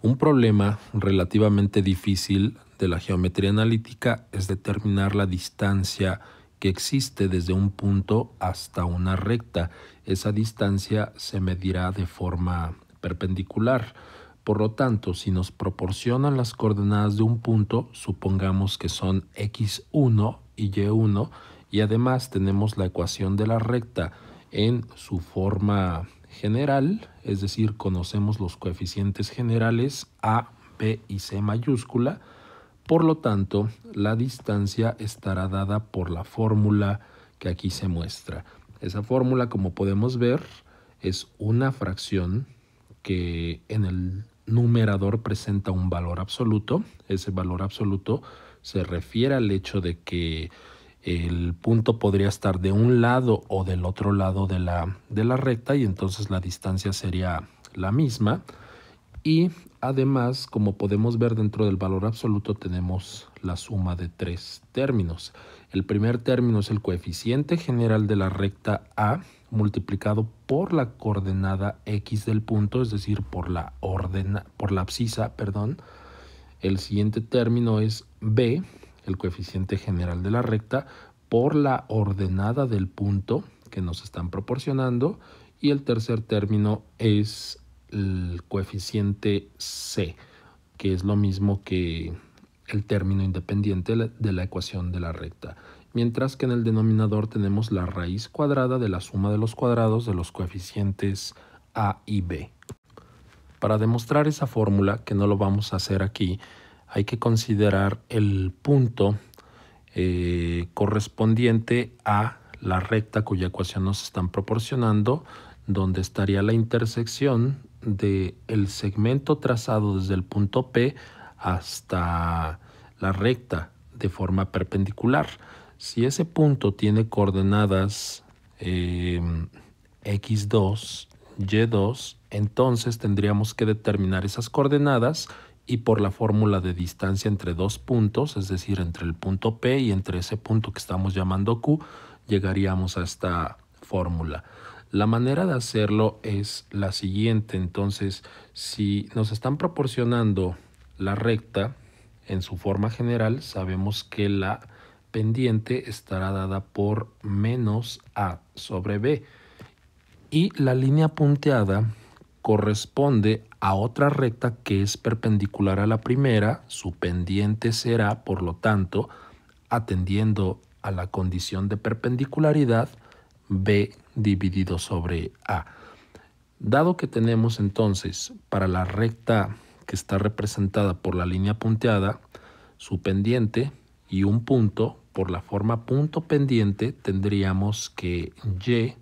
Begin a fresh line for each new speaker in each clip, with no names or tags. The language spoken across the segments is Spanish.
Un problema relativamente difícil de la geometría analítica es determinar la distancia que existe desde un punto hasta una recta. Esa distancia se medirá de forma perpendicular. Por lo tanto, si nos proporcionan las coordenadas de un punto, supongamos que son x1 y y1, y además tenemos la ecuación de la recta en su forma general, es decir, conocemos los coeficientes generales A, B y C mayúscula, por lo tanto, la distancia estará dada por la fórmula que aquí se muestra. Esa fórmula, como podemos ver, es una fracción que en el numerador presenta un valor absoluto. Ese valor absoluto se refiere al hecho de que el punto podría estar de un lado o del otro lado de la, recta y entonces la distancia sería la misma. Y además, como podemos ver dentro del valor absoluto, tenemos la suma de tres términos. El primer término es el coeficiente general de la recta A multiplicado por la coordenada X del punto, es decir, por la, ordena, por la abscisa, perdón. El siguiente término es B el coeficiente general de la recta por la ordenada del punto que nos están proporcionando y el tercer término es el coeficiente C, que es lo mismo que el término independiente de la ecuación de la recta, mientras que en el denominador tenemos la raíz cuadrada de la suma de los cuadrados de los coeficientes A y B. Para demostrar esa fórmula, que no lo vamos a hacer aquí, hay que considerar el punto eh, correspondiente a la recta cuya ecuación nos están proporcionando, donde estaría la intersección del el segmento trazado desde el punto P hasta la recta de forma perpendicular. Si ese punto tiene coordenadas eh, x2, y2, entonces tendríamos que determinar esas coordenadas y por la fórmula de distancia entre dos puntos, es decir, entre el punto P y entre ese punto que estamos llamando Q, llegaríamos a esta fórmula. La manera de hacerlo es la siguiente, entonces si nos están proporcionando la recta en su forma general, sabemos que la pendiente estará dada por menos A sobre B y la línea punteada corresponde a otra recta que es perpendicular a la primera, su pendiente será, por lo tanto, atendiendo a la condición de perpendicularidad, B dividido sobre A. Dado que tenemos entonces para la recta que está representada por la línea punteada, su pendiente y un punto, por la forma punto pendiente tendríamos que Y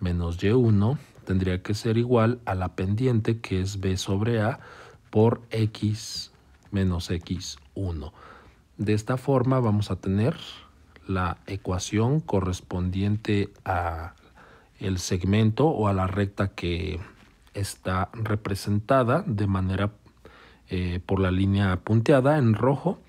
menos Y1 tendría que ser igual a la pendiente que es b sobre a por x menos x1. De esta forma vamos a tener la ecuación correspondiente a el segmento o a la recta que está representada de manera eh, por la línea punteada en rojo,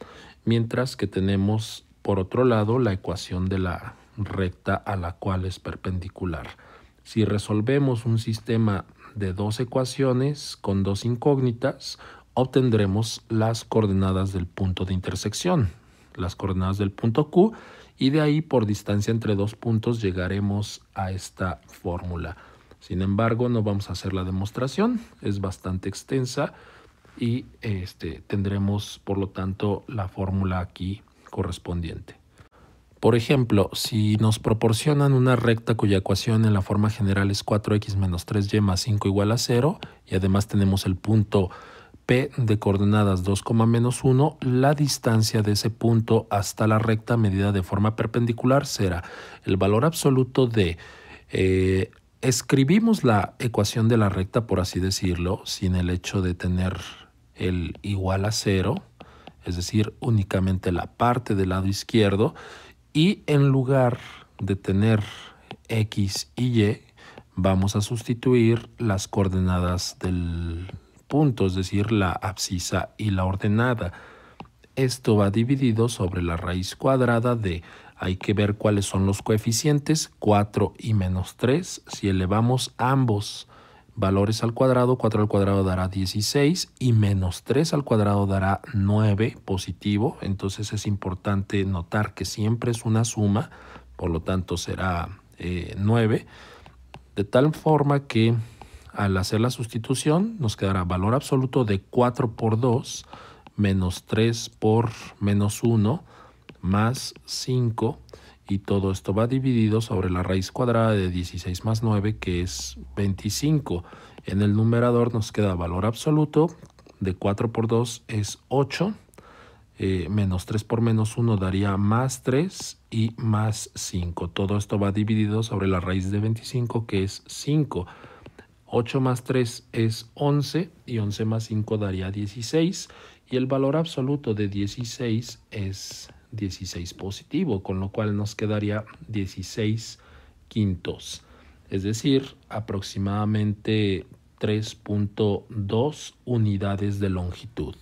mientras que tenemos por otro lado la ecuación de la recta a la cual es perpendicular. Si resolvemos un sistema de dos ecuaciones con dos incógnitas, obtendremos las coordenadas del punto de intersección, las coordenadas del punto Q, y de ahí por distancia entre dos puntos llegaremos a esta fórmula. Sin embargo, no vamos a hacer la demostración, es bastante extensa y este, tendremos, por lo tanto, la fórmula aquí correspondiente. Por ejemplo, si nos proporcionan una recta cuya ecuación en la forma general es 4x menos 3y más 5 igual a 0, y además tenemos el punto P de coordenadas 2, menos 1, la distancia de ese punto hasta la recta medida de forma perpendicular será el valor absoluto de... Eh, escribimos la ecuación de la recta, por así decirlo, sin el hecho de tener el igual a 0, es decir, únicamente la parte del lado izquierdo, y en lugar de tener X y Y, vamos a sustituir las coordenadas del punto, es decir, la abscisa y la ordenada. Esto va dividido sobre la raíz cuadrada de, hay que ver cuáles son los coeficientes, 4 y menos 3, si elevamos ambos valores al cuadrado, 4 al cuadrado dará 16 y menos 3 al cuadrado dará 9 positivo, entonces es importante notar que siempre es una suma, por lo tanto será 9, eh, de tal forma que al hacer la sustitución nos quedará valor absoluto de 4 por 2 menos 3 por menos 1 más 5 y todo esto va dividido sobre la raíz cuadrada de 16 más 9 que es 25. En el numerador nos queda valor absoluto de 4 por 2 es 8, eh, menos 3 por menos 1 daría más 3 y más 5. Todo esto va dividido sobre la raíz de 25 que es 5. 8 más 3 es 11 y 11 más 5 daría 16 y el valor absoluto de 16 es 16 positivo, con lo cual nos quedaría 16 quintos, es decir, aproximadamente 3.2 unidades de longitud,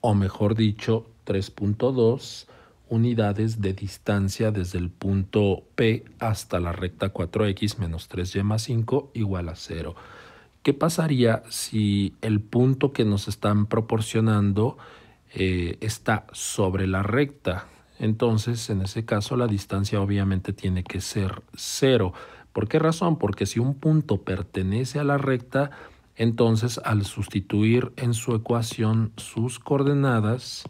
o mejor dicho, 3.2 unidades de distancia desde el punto P hasta la recta 4X menos 3Y más 5 igual a 0. ¿Qué pasaría si el punto que nos están proporcionando eh, está sobre la recta. Entonces, en ese caso, la distancia obviamente tiene que ser cero. ¿Por qué razón? Porque si un punto pertenece a la recta, entonces al sustituir en su ecuación sus coordenadas,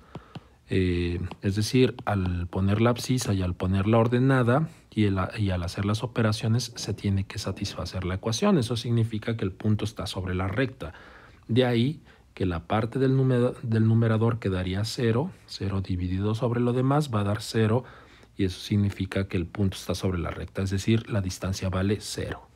eh, es decir, al poner la abscisa y al poner la ordenada y, y, al hacer las operaciones se tiene que satisfacer la ecuación. Eso significa que el punto está sobre la recta. De ahí que la parte del, numerador quedaría 0, 0 dividido sobre lo demás va a dar 0 y eso significa que el punto está sobre la recta, es decir, la distancia vale 0.